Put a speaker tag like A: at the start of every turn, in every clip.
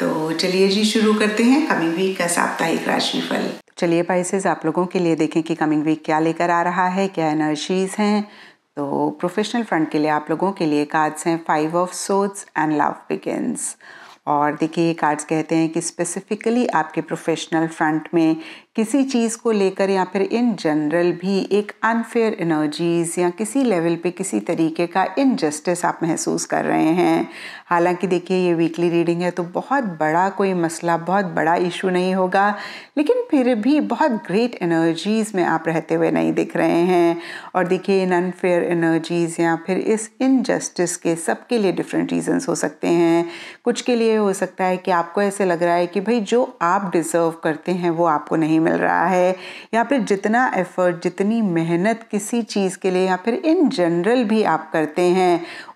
A: तो चलिए जी शुरू करते हैं कमिंग वीक का साप्ताहिक राशिफल चलिए पाइसेस आप लोगों के लिए देखें कि कमिंग वीक क्या लेकर आ रहा है क्या एनर्जीज हैं तो प्रोफेशनल फ्रंट के लिए आप लोगों के लिए कार्ड्स हैं five of swords and love beginnings और देखिए कार्ड्स कहते हैं कि स्पेसिफिकली आपके प्रोफेशनल फ्रंट में किसी चीज़ को लेकर या फिर इन जनरल भी एक अनफेयर एनर्जीज़ या किसी लेवल पे किसी तरीके का इनजस्टिस आप महसूस कर रहे हैं हालांकि देखिए ये वीकली रीडिंग है तो बहुत बड़ा कोई मसला बहुत बड़ा इशू नहीं होगा लेकिन फिर भी बहुत ग्रेट एनर्जीज़ में आप रहते हुए नहीं दिख रहे हैं और देखिए इन अनफेयर एनर्जीज़ या फिर इस इनजस्टिस के सबके लिए डिफरेंट रीज़न्स हो सकते हैं कुछ के लिए हो सकता है कि आपको ऐसे लग रहा है कि भाई जो आप डिज़र्व करते हैं वो आपको नहीं मिल रहा है या फिर जितना एफर्ट जितनी मेहनत किसी चीज़ के लिए या फिर इन जनरल भी आप करते हैं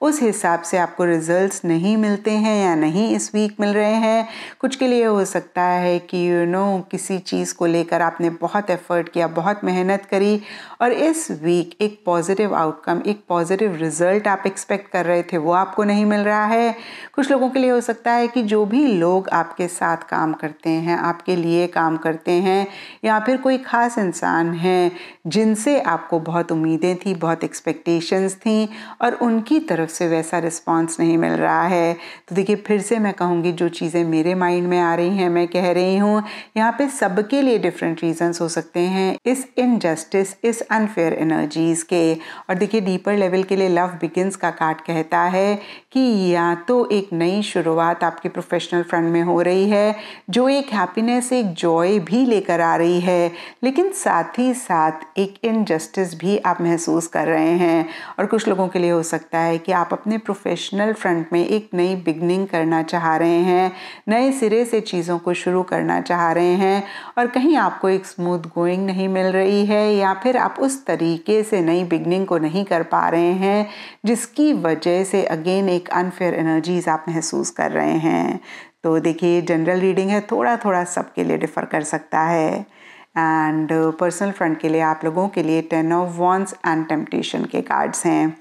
A: उस हिसाब से आपको रिजल्ट्स नहीं मिलते हैं या नहीं इस वीक मिल रहे हैं कुछ के लिए हो सकता है कि यू you नो know, किसी चीज़ को लेकर आपने बहुत एफर्ट किया बहुत मेहनत करी और इस वीक एक पॉजिटिव आउटकम एक पॉजिटिव रिजल्ट आप एक्सपेक्ट कर रहे थे वो आपको नहीं मिल रहा है कुछ लोगों के लिए हो सकता है कि जो भी लोग आपके साथ काम करते हैं आपके लिए काम करते हैं या फिर कोई ख़ास इंसान हैं जिनसे आपको बहुत उम्मीदें थी बहुत एक्सपेक्टेशंस थी और उनकी तरफ से वैसा रिस्पॉन्स नहीं मिल रहा है तो देखिए फिर से मैं कहूँगी जो चीज़ें मेरे माइंड में आ रही हैं मैं कह रही हूँ यहाँ पे सबके लिए डिफरेंट रीजंस हो सकते हैं इस इनजस्टिस इस अनफेयर एनर्जीज़ के और देखिए डीपर लेवल के लिए लव बिगिनस का कार्ड कहता है कि या तो एक नई शुरुआत आपके प्रोफेशनल फ्रंट में हो रही है जो एक हैप्पीनेस एक जॉय भी लेकर आ आ रही है लेकिन साथ ही साथ एक इनजस्टिस भी आप महसूस कर रहे हैं और कुछ लोगों के लिए हो सकता है कि आप अपने प्रोफेशनल फ्रंट में एक नई बिगनिंग करना चाह रहे हैं नए सिरे से चीज़ों को शुरू करना चाह रहे हैं और कहीं आपको एक स्मूथ गोइंग नहीं मिल रही है या फिर आप उस तरीके से नई बिगनिंग को नहीं कर पा रहे हैं जिसकी वजह से अगेन एक अनफेयर एनर्जीज आप महसूस कर रहे हैं तो देखिए जनरल रीडिंग है थोड़ा थोड़ा सबके लिए डिफ़र कर सकता है एंड पर्सनल फ्रंट के लिए आप लोगों के लिए ten of wands and temptation के कार्ड्स हैं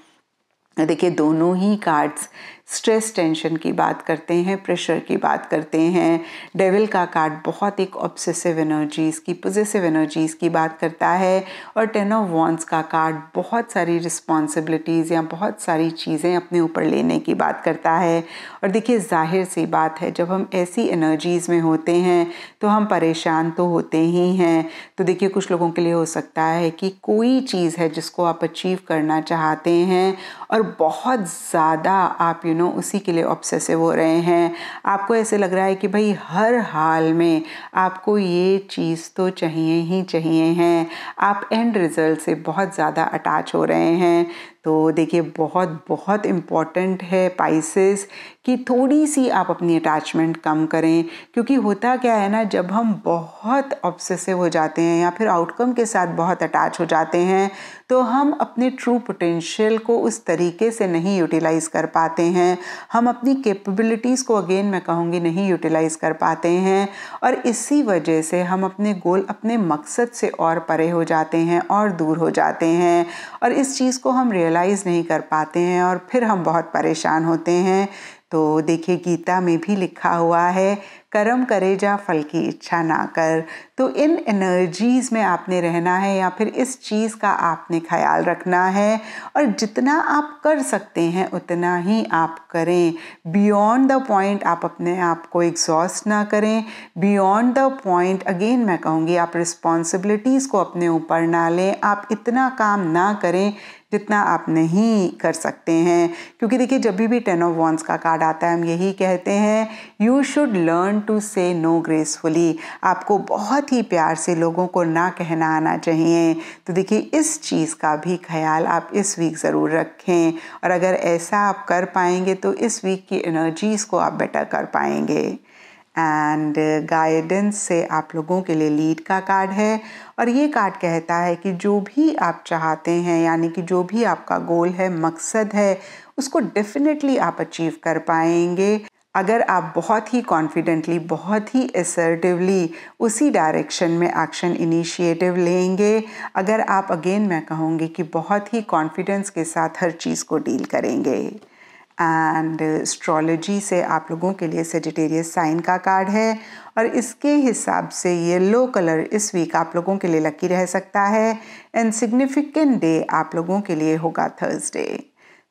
A: देखिए दोनों ही कार्ड्स स्ट्रेस टेंशन की बात करते हैं प्रेशर की बात करते हैं डेविल का कार्ड बहुत एक ऑब्सेसिव एनर्जीज़ की पोजेसिव एनर्जीज़ की बात करता है और टेन ऑफ वॉन्स का कार्ड बहुत सारी रिस्पॉन्सिबिलिटीज़ या बहुत सारी चीज़ें अपने ऊपर लेने की बात करता है और देखिए जाहिर सी बात है जब हम ऐसी एनर्जीज़ में होते हैं तो हम परेशान तो होते ही हैं तो देखिए कुछ लोगों के लिए हो सकता है कि कोई चीज़ है जिसको आप अचीव करना चाहते हैं और बहुत ज़्यादा आप यू दिनों उसी के लिए ऑब्सेसिव हो रहे हैं आपको ऐसे लग रहा है कि भाई हर हाल में आपको ये चीज़ तो चाहिए ही चाहिए हैं आप एंड रिज़ल्ट से बहुत ज़्यादा अटैच हो रहे हैं तो देखिए बहुत बहुत इम्पॉर्टेंट है पाइसिस कि थोड़ी सी आप अपनी अटैचमेंट कम करें क्योंकि होता क्या है ना जब हम बहुत ऑब्सेसिव हो जाते हैं या फिर आउटकम के साथ बहुत अटैच हो जाते हैं तो हम अपने ट्रू पोटेंशियल को उस तरीके से नहीं यूटिलाइज़ कर पाते हैं हम अपनी कैपेबिलिटीज़ को अगेन मैं कहूँगी नहीं यूटिलाइज़ कर पाते हैं और इसी वजह से हम अपने गोल अपने मकसद से और परे हो जाते हैं और दूर हो जाते हैं और इस चीज़ को हम रियल रियलाइज़ नहीं कर पाते हैं और फिर हम बहुत परेशान होते हैं तो देखिए गीता में भी लिखा हुआ है कर्म करे जा फल की इच्छा ना कर तो इन एनर्जीज़ में आपने रहना है या फिर इस चीज़ का आपने ख्याल रखना है और जितना आप कर सकते हैं उतना ही आप करें बियॉन्ड द पॉइंट आप अपने आप को एग्जॉस्ट ना करें बियॉन्ड द पॉइंट अगेन मैं कहूँगी आप रिस्पॉन्सिबिलिटीज़ को अपने ऊपर ना लें आप इतना काम ना करें जितना आप नहीं कर सकते हैं क्योंकि देखिए जब भी टेन ऑफ वॉन्स का कार्ड आता है हम यही कहते हैं you should learn to say no gracefully आपको बहुत ही प्यार से लोगों को ना कहना आना चाहिए तो देखिए इस चीज़ का भी ख्याल आप इस वीक ज़रूर रखें और अगर ऐसा आप कर पाएंगे तो इस वीक की एनर्जीज़ को आप बेटर कर पाएंगे एंड गाइडेंस से आप लोगों के लिए लीड का कार्ड है और ये कार्ड कहता है कि जो भी आप चाहते हैं यानी कि जो भी आपका गोल है मकसद है उसको डेफिनेटली आप अचीव कर पाएंगे अगर आप बहुत ही कॉन्फिडेंटली बहुत ही असर्टिवली उसी डायरेक्शन में एक्शन इनिशिएटिव लेंगे अगर आप अगेन मैं कहूँगी कि बहुत ही कॉन्फिडेंस के साथ हर चीज़ को डील करेंगे एंड एस्ट्रोलॉजी से आप लोगों के लिए सेजिटेरियस साइन का कार्ड है और इसके हिसाब से ये लो कलर इस वीक आप लोगों के लिए लकी रह सकता है एंड सिग्निफिकेंट डे आप लोगों के लिए होगा थर्सडे